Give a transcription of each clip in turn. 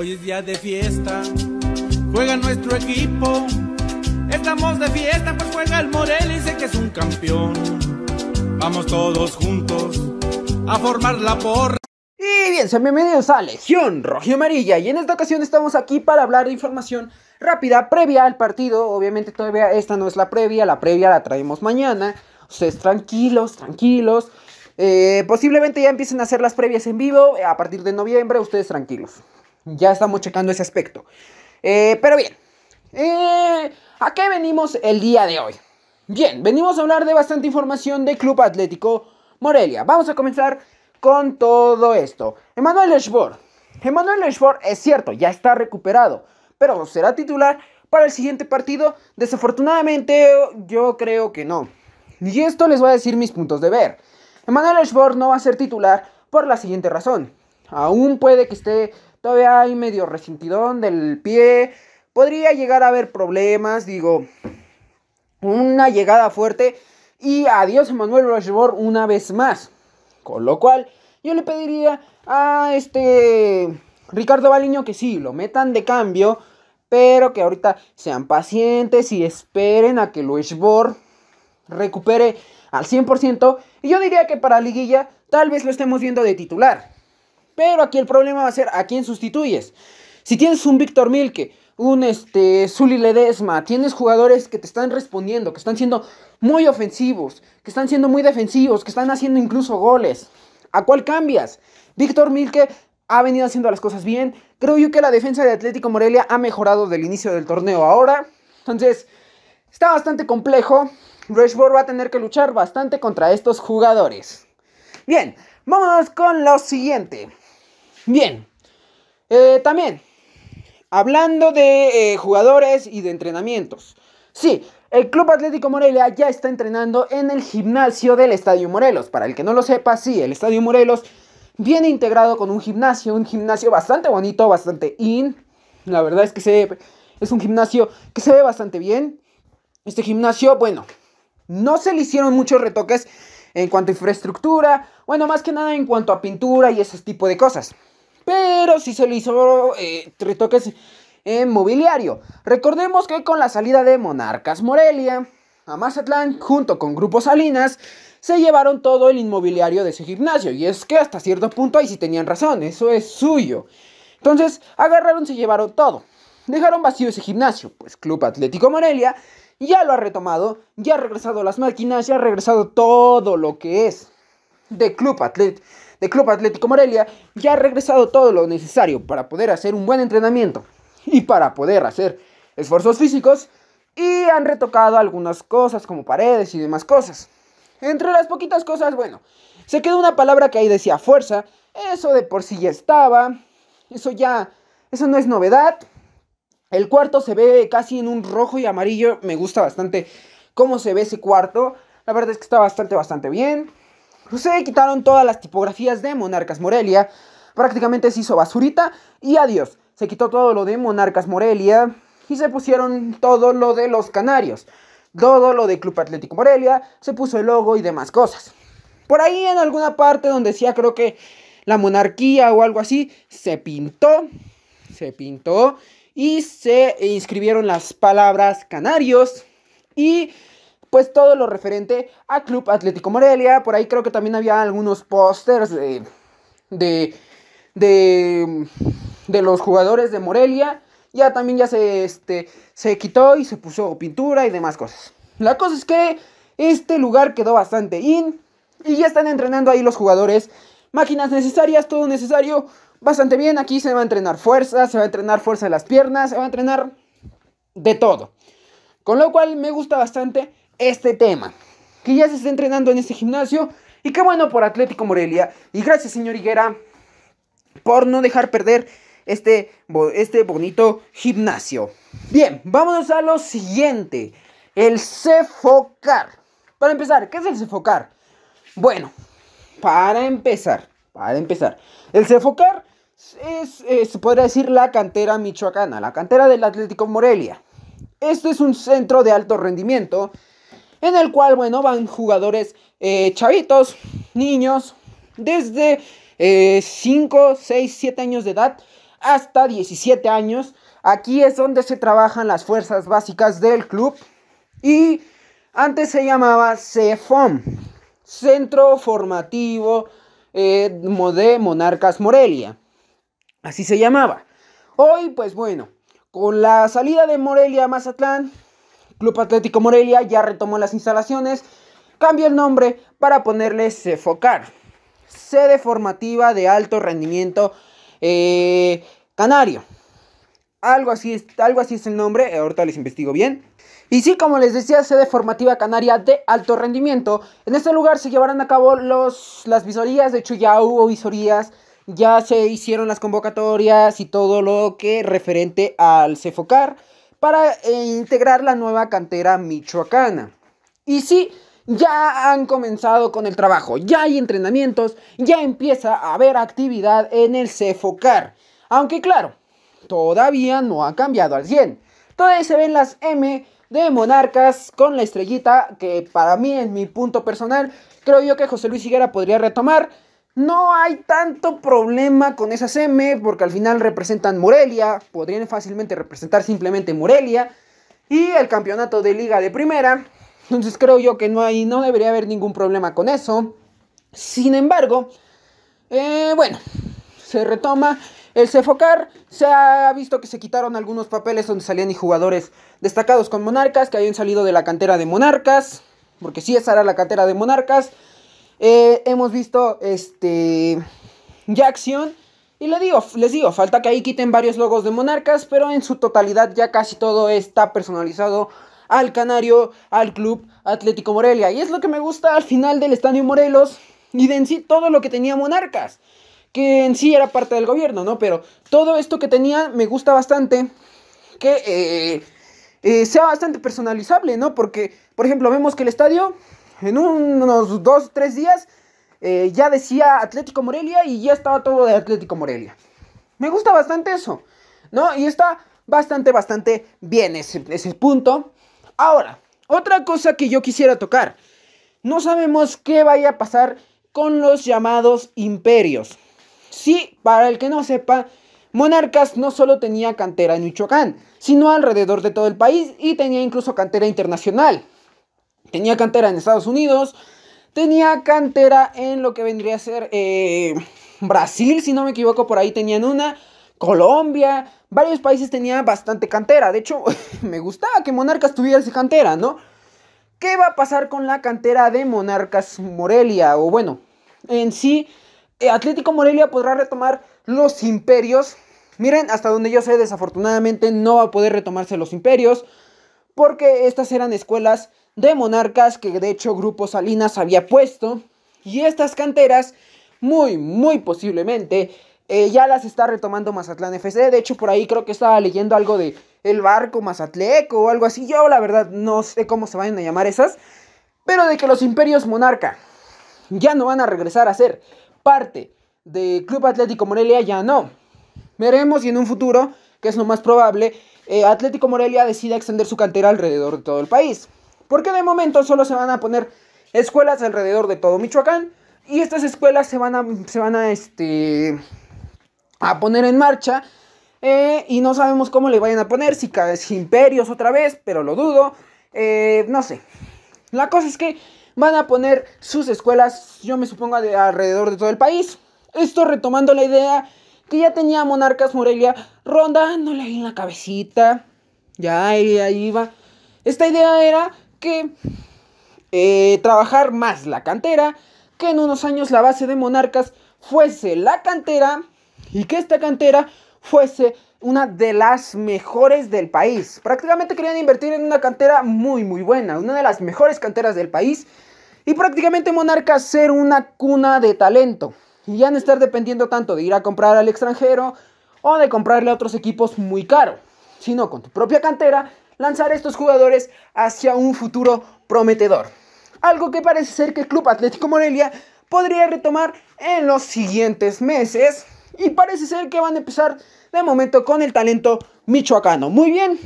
Hoy es día de fiesta, juega nuestro equipo. Estamos de fiesta, pues juega el Morel y sé que es un campeón. Vamos todos juntos a formar la porra. Y bien, sean bienvenidos a Legión Rojo Amarilla. Y en esta ocasión estamos aquí para hablar de información rápida previa al partido. Obviamente todavía esta no es la previa, la previa la traemos mañana. Ustedes tranquilos, tranquilos. Eh, posiblemente ya empiecen a hacer las previas en vivo eh, a partir de noviembre, ustedes tranquilos. Ya estamos checando ese aspecto. Eh, pero bien, eh, ¿a qué venimos el día de hoy? Bien, venimos a hablar de bastante información de Club Atlético Morelia. Vamos a comenzar con todo esto. Emanuel Eschbor. Emanuel Eschbor es cierto, ya está recuperado, pero será titular para el siguiente partido. Desafortunadamente, yo creo que no. Y esto les voy a decir mis puntos de ver. Emanuel Eschbor no va a ser titular por la siguiente razón. Aún puede que esté Todavía hay medio resentidón del pie. Podría llegar a haber problemas, digo. Una llegada fuerte. Y adiós Manuel Rushmore una vez más. Con lo cual, yo le pediría a este Ricardo Baliño que sí, lo metan de cambio. Pero que ahorita sean pacientes y esperen a que Rushmore recupere al 100%. Y yo diría que para Liguilla tal vez lo estemos viendo de titular. Pero aquí el problema va a ser a quién sustituyes. Si tienes un Víctor Milke, un este, Zully Ledesma, tienes jugadores que te están respondiendo, que están siendo muy ofensivos, que están siendo muy defensivos, que están haciendo incluso goles. ¿A cuál cambias? Víctor Milke ha venido haciendo las cosas bien. Creo yo que la defensa de Atlético Morelia ha mejorado del inicio del torneo ahora. Entonces, está bastante complejo. Rushboard va a tener que luchar bastante contra estos jugadores. Bien, vamos con lo siguiente. Bien, eh, también, hablando de eh, jugadores y de entrenamientos. Sí, el Club Atlético Morelia ya está entrenando en el gimnasio del Estadio Morelos. Para el que no lo sepa, sí, el Estadio Morelos viene integrado con un gimnasio, un gimnasio bastante bonito, bastante in. La verdad es que se, es un gimnasio que se ve bastante bien. Este gimnasio, bueno, no se le hicieron muchos retoques en cuanto a infraestructura bueno, más que nada en cuanto a pintura y ese tipo de cosas. Pero sí se le hizo eh, retoques en mobiliario. Recordemos que con la salida de Monarcas Morelia a Mazatlán, junto con Grupo Salinas, se llevaron todo el inmobiliario de ese gimnasio. Y es que hasta cierto punto ahí sí tenían razón, eso es suyo. Entonces, agarraron, se llevaron todo. Dejaron vacío ese gimnasio, pues Club Atlético Morelia ya lo ha retomado, ya ha regresado las máquinas, ya ha regresado todo lo que es de Club, Atlético Morelia ya ha regresado todo lo necesario para poder hacer un buen entrenamiento y para poder hacer esfuerzos físicos y han retocado algunas cosas como paredes y demás cosas. Entre las poquitas cosas, bueno, se quedó una palabra que ahí decía fuerza, eso de por sí ya estaba, eso ya, eso no es novedad. El cuarto se ve casi en un rojo y amarillo, me gusta bastante cómo se ve ese cuarto, la verdad es que está bastante, bastante bien. Se quitaron todas las tipografías de Monarcas Morelia, prácticamente se hizo basurita y adiós. Se quitó todo lo de Monarcas Morelia y se pusieron todo lo de los Canarios, todo lo de Club Atlético Morelia, se puso el logo y demás cosas. Por ahí en alguna parte donde decía creo que la monarquía o algo así, se pintó, se pintó y se inscribieron las palabras Canarios y pues todo lo referente a Club Atlético Morelia. Por ahí creo que también había algunos pósters de, de, de, los jugadores de Morelia. Ya también ya se, este, se quitó y se puso pintura y demás cosas. La cosa es que este lugar quedó bastante in y ya están entrenando ahí los jugadores. Máquinas necesarias, todo necesario. Bastante bien, aquí se va a entrenar fuerza, se va a entrenar fuerza de las piernas, se va a entrenar de todo. Con lo cual me gusta bastante este tema, que ya se está entrenando en este gimnasio. Y qué bueno por Atlético Morelia. Y gracias, señor Higuera, por no dejar perder este, este bonito gimnasio. Bien, vámonos a lo siguiente. El cefocar. Para empezar, ¿qué es el cefocar? Bueno, para empezar, para empezar. El cefocar es, se podría decir, la cantera michoacana, la cantera del Atlético Morelia. Este es un centro de alto rendimiento en el cual, bueno, van jugadores eh, chavitos, niños, desde 5, 6, 7 años de edad hasta 17 años. Aquí es donde se trabajan las fuerzas básicas del club y antes se llamaba CEFOM, Centro Formativo eh, de Monarcas Morelia. Así se llamaba. Hoy, pues bueno, con la salida de Morelia a Mazatlán, Club Atlético Morelia ya retomó las instalaciones, cambió el nombre para ponerle Cefocar, sede formativa de alto rendimiento eh, canario. Algo así, es, algo así es el nombre, eh, ahorita les investigo bien. Y sí, como les decía, sede formativa canaria de alto rendimiento. En este lugar se llevarán a cabo las visorías, de hecho ya hubo visorías, ya se hicieron las convocatorias y todo lo que referente al CEFOCAR para eh, integrar la nueva cantera michoacana. Y sí, ya han comenzado con el trabajo, ya hay entrenamientos, ya empieza a haber actividad en el CEFOCAR. Aunque claro, todavía no ha cambiado al 100. Todavía se ven las M de Monarcas con la estrellita que para mí en mi punto personal creo yo que José Luis Higuera podría retomar no hay tanto problema con esas M porque al final representan Morelia, podrían fácilmente representar simplemente Morelia y el campeonato de liga de primera. Entonces creo yo que no, hay, no debería haber ningún problema con eso. Sin embargo, eh, bueno, se retoma el Cefocar. Se ha visto que se quitaron algunos papeles donde salían y jugadores destacados con Monarcas, que habían salido de la cantera de Monarcas, porque sí, esa era la cantera de Monarcas. Eh, hemos visto este ya acción. Y les digo, les digo, falta que ahí quiten varios logos de monarcas, pero en su totalidad ya casi todo está personalizado al Canario, al Club Atlético Morelia. Y es lo que me gusta al final del Estadio Morelos y de en sí todo lo que tenía monarcas, que en sí era parte del gobierno, ¿no? Pero todo esto que tenía me gusta bastante, que eh, eh, sea bastante personalizable, ¿no? Porque, por ejemplo, vemos que el estadio en unos dos, tres días eh, ya decía Atlético Morelia y ya estaba todo de Atlético Morelia. Me gusta bastante eso, ¿no? Y está bastante, bastante bien ese, ese punto. Ahora, otra cosa que yo quisiera tocar. No sabemos qué vaya a pasar con los llamados imperios. Sí, para el que no sepa, Monarcas no solo tenía cantera en Michoacán, sino alrededor de todo el país y tenía incluso cantera internacional. Tenía cantera en Estados Unidos, tenía cantera en lo que vendría a ser eh, Brasil, si no me equivoco, por ahí tenían una. Colombia, varios países tenía bastante cantera. De hecho, me gustaba que Monarcas tuviese cantera, ¿no? ¿Qué va a pasar con la cantera de Monarcas Morelia? O bueno, en sí, eh, Atlético Morelia podrá retomar los imperios. Miren, hasta donde yo sé, desafortunadamente no va a poder retomarse los imperios. Porque estas eran escuelas de Monarcas que de hecho Grupo Salinas había puesto. Y estas canteras, muy, muy posiblemente, eh, ya las está retomando Mazatlán FC. De hecho, por ahí creo que estaba leyendo algo de El Barco Mazatleco o algo así. Yo la verdad no sé cómo se vayan a llamar esas. Pero de que los imperios monarca ya no van a regresar a ser parte de Club Atlético Morelia, ya no. Veremos si en un futuro, que es lo más probable, eh, Atlético Morelia decide extender su cantera alrededor de todo el país. Porque de momento solo se van a poner escuelas alrededor de todo Michoacán. Y estas escuelas se van a, se van a, este, a poner en marcha. Eh, y no sabemos cómo le vayan a poner, si vez imperios otra vez, pero lo dudo. Eh, no sé. La cosa es que van a poner sus escuelas, yo me supongo, de alrededor de todo el país. Esto retomando la idea que ya tenía Monarcas Morelia rondándole ahí en la cabecita. Ya ahí, ahí iba. Esta idea era que eh, trabajar más la cantera, que en unos años la base de Monarcas fuese la cantera y que esta cantera fuese una de las mejores del país. Prácticamente querían invertir en una cantera muy muy buena, una de las mejores canteras del país y prácticamente Monarcas ser una cuna de talento y ya no estar dependiendo tanto de ir a comprar al extranjero o de comprarle a otros equipos muy caro, sino con tu propia cantera lanzar estos jugadores hacia un futuro prometedor. Algo que parece ser que el Club Atlético Morelia podría retomar en los siguientes meses y parece ser que van a empezar de momento con el talento michoacano. Muy bien,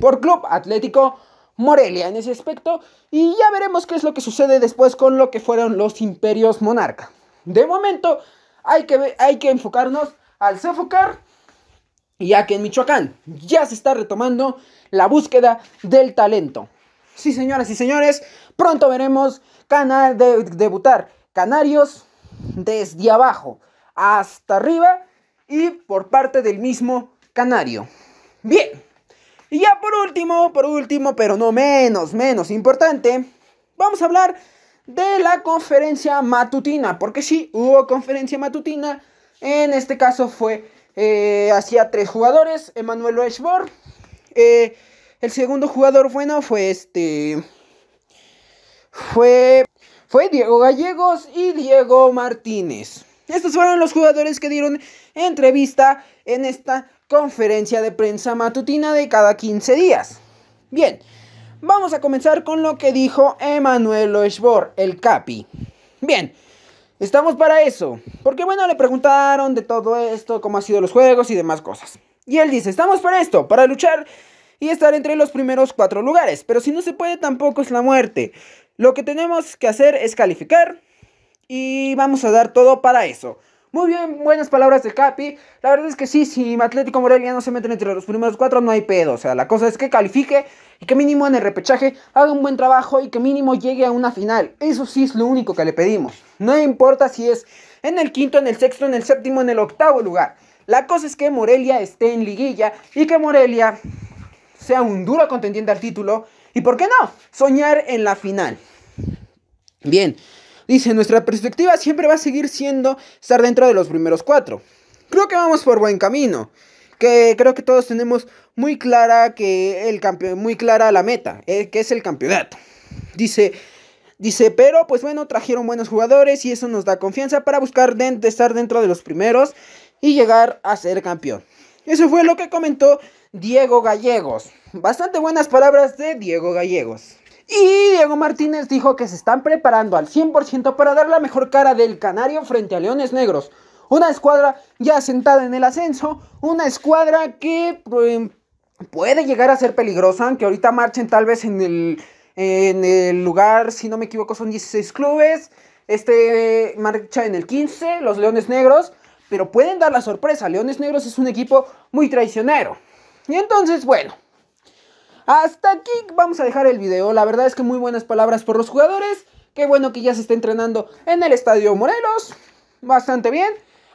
por Club Atlético Morelia en ese aspecto y ya veremos qué es lo que sucede después con lo que fueron los imperios monarca. De momento hay que, hay que enfocarnos al Cefocar, ya que en Michoacán ya se está retomando la búsqueda del talento. Sí, señoras y señores, pronto veremos canal de debutar Canarios desde abajo hasta arriba y por parte del mismo Canario. Bien, y ya por último, por último, pero no menos, menos importante, vamos a hablar de la conferencia matutina, porque sí, hubo conferencia matutina, en este caso fue eh, hacia tres jugadores, Emanuel Oeshbor, eh, el segundo jugador bueno fue este. Fue. Fue Diego Gallegos y Diego Martínez. Estos fueron los jugadores que dieron entrevista en esta conferencia de prensa matutina de cada 15 días. Bien, vamos a comenzar con lo que dijo Emanuel Oshbor, el Capi. Bien, estamos para eso. Porque bueno, le preguntaron de todo esto, cómo han sido los juegos y demás cosas. Y él dice, estamos para esto, para luchar y estar entre los primeros cuatro lugares. Pero si no se puede, tampoco es la muerte. Lo que tenemos que hacer es calificar y vamos a dar todo para eso. Muy bien, buenas palabras de Capi. La verdad es que sí, si Atlético Morelia no se mete entre los primeros cuatro, no hay pedo. O sea, la cosa es que califique y que mínimo en el repechaje haga un buen trabajo y que mínimo llegue a una final. Eso sí es lo único que le pedimos. No importa si es en el quinto, en el sexto, en el séptimo, en el octavo lugar. La cosa es que Morelia esté en liguilla y que Morelia sea un duro contendiente al título. ¿Y por qué no? Soñar en la final. Bien, dice, nuestra perspectiva siempre va a seguir siendo estar dentro de los primeros cuatro. Creo que vamos por buen camino. Que creo que todos tenemos muy clara, que el muy clara la meta, eh, que es el campeonato. Dice, Dice, pero pues bueno, trajeron buenos jugadores y eso nos da confianza para buscar estar dentro de los primeros y llegar a ser campeón. Eso fue lo que comentó Diego Gallegos. Bastante buenas palabras de Diego Gallegos. Y Diego Martínez dijo que se están preparando al 100% para dar la mejor cara del Canario frente a Leones Negros. Una escuadra ya sentada en el ascenso, una escuadra que em, puede llegar a ser peligrosa, aunque ahorita marchen tal vez en el, en el lugar, si no me equivoco, son 16 clubes. Este eh, marcha en el 15, los Leones Negros pero pueden dar la sorpresa. Leones Negros es un equipo muy traicionero. Y entonces, bueno, hasta aquí vamos a dejar el video. La verdad es que muy buenas palabras por los jugadores. Qué bueno que ya se está entrenando en el Estadio Morelos. Bastante bien.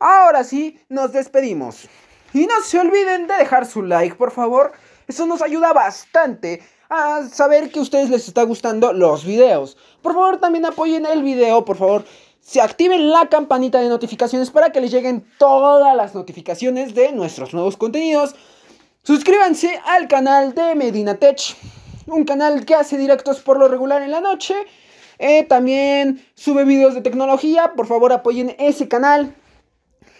Ahora sí, nos despedimos. Y no se olviden de dejar su like, por favor. Eso nos ayuda bastante a saber que a ustedes les está gustando los videos. Por favor, también apoyen el video, por favor se activen la campanita de notificaciones para que les lleguen todas las notificaciones de nuestros nuevos contenidos. Suscríbanse al canal de Medinatech, un canal que hace directos por lo regular en la noche. Eh, también sube videos de tecnología. Por favor, apoyen ese canal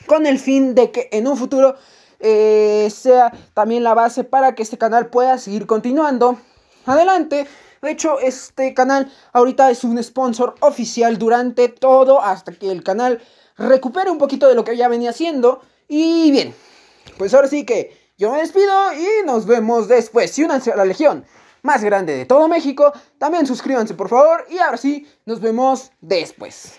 con el fin de que en un futuro eh, sea también la base para que este canal pueda seguir continuando. Adelante. De hecho, este canal ahorita es un sponsor oficial durante todo hasta que el canal recupere un poquito de lo que ya venía haciendo. Y bien, pues ahora sí que yo me despido y nos vemos después. si únanse a la legión más grande de todo México. También suscríbanse, por favor. Y ahora sí, nos vemos después.